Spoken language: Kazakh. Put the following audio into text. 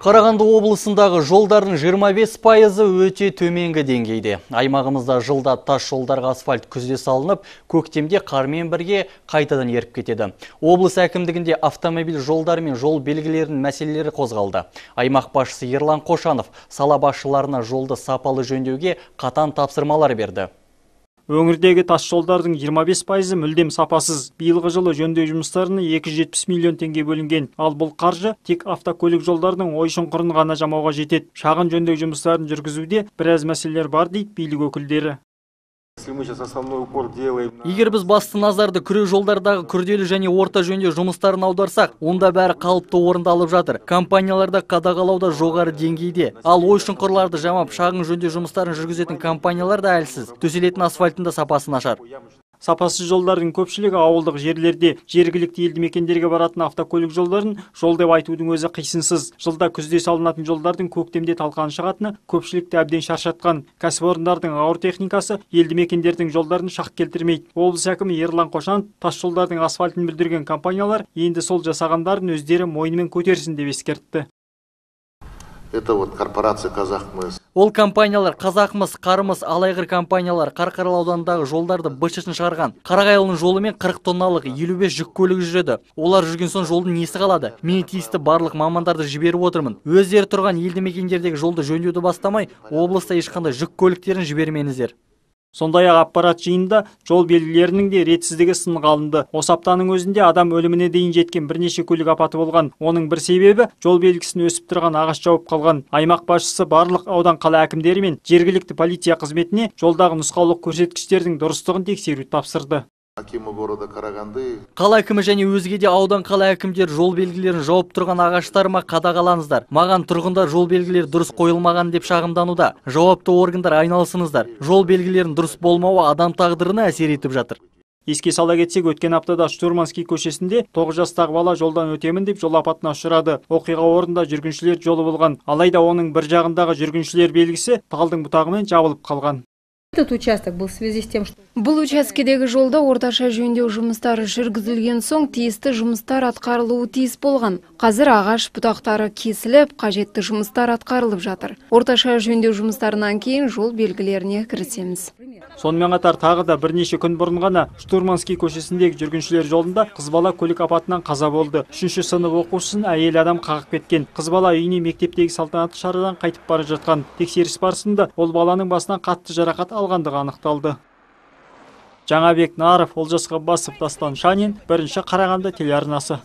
Қарағанды облысындағы жолдардың 25 пайызы өте төменгі деңгейде. Аймағымызда жылда тас жолдарға асфальт күзде салынып, көктемде қармен бірге қайтадан еріп кетеді. Облыс әкімдігінде автомобиль жолдары мен жол белгілерін мәселелері қозғалды. Аймақ басшысы Ерлан Қошанов сала басшыларына жолды сапалы жөндеуге қатан тапсырмалар берді өңірдегі тас жолдардың 25 пайызы мүлдем сапасыз биылғы жылы жөндеу жұмыстарына 270 миллион теңге бөлінген ал бұл қаржы тек автокөлік жолдардың ойшын шұңқырын ғана жамауға жетеді шағын жөндеу жұмыстарын жүргізуде біраз мәселелер бар дейді билік өкілдері егер біз басты назарды күре жолдардағы күрделі және орта жөнде жұмыстарын аударсақ онда бәрі қалыпты орындалып жатыр компанияларда қадағалау да жоғары деңгейде ал ой шұңқырларды жамап шағын жөнде жұмыстарын жүргізетін компаниялар да әлсіз төселетін асфальтында да сапасы сапасыз жолдардың көпшілігі ауылдық жерлерде жергілікті елді мекендерге баратын автокөлік жолдарын жол деп айтудың өзі қисынсыз жылда күзде салынатын жолдардың көктемде талқаны шығатыны көпшілікті әбден шаршатқан кәсіпорындардың ауыр техникасы елді мекендердің жолдарын шақ келтірмейді облыс әкімі ерлан қошанов тас жолдардың асфальтін бүлдірген компаниялар енді сол жасағандарын өздері мойнымен көтерсін деп ескертті это вот корпорация казахмыс ол компаниялар қазақмыс қармыс алайғыр компаниялар қарқаралы ауданындағы жолдарды быт шығарған қарағайлының жолымен 40 тонналық 55 жүк көлігі жүреді олар жүрген соң жолдың несі қалады мен тиісті барлық мамандарды жіберіп отырмын өздері тұрған елді мекендердегі жолды жөндеуді бастамай облыста ешқандай жүк көліктерін жібермеңіздер сондай ақ аппарат жиынында жол белгілерінің де ретсіздігі сынға алынды осы аптаның өзінде адам өліміне дейін жеткен бірнеше көлік апаты болған оның бір себебі жол белгісін өсіп тұрған ағаш жауып қалған аймақ басшысы барлық аудан қала әкімдері мен жергілікті полиция қызметіне жолдағы нұсқаулық көрсеткіштердің дұрыстығын тексеруді тапсырды акимы города караганды қала әкімі және өзге де аудан қала әкімдері жол белгілерін жауып тұрған ағаштарыма қадағалаңыздар маған тұрғындар жол белгілері дұрыс қойылмаған деп шағымдануда жауапты органдар айналысыңыздар жол белгілерінің дұрыс болмауы адам тағдырына әсер етіп жатыр еске сала кетсек өткен аптада штурманский көшесінде тоғыз жастағы бала жолдан өтемін деп жол апатына ұшырады оқиға орнында жүргіншілер жолы болған алайда оның бір жағындағы жүргіншілер белгісі талдың бұтағымен жабылып қалған Этот участок был в связи с тем, что... Бұл учаскедегі жолда орташа жөндеу жұмыстары жүргізілген соң тиісті жұмыстар атқарылуы тиіс болған. Қазір ағаш бұтақтары кесіліп, қажетті жұмыстар атқарылып жатыр. Орташа жөндеу жұмыстарынан кейін жол белгілеріне кірісеміз сонымен қатар тағы да бірнеше күн бұрын ғана штурманский көшесіндегі жүргіншілер жолында қыз бала көлік апатынан қаза болды үшінші сынып оқушысын әйел адам қағып кеткен қыз бала үйіне мектептегі салтанатты шарадан қайтып бара жатқан тексеріс барысында ол баланың басынан қатты жарақат алғандығы анықталды жаңабек наров олжас ғаббасов дастан шанин бірінші қарағанды телеарнасы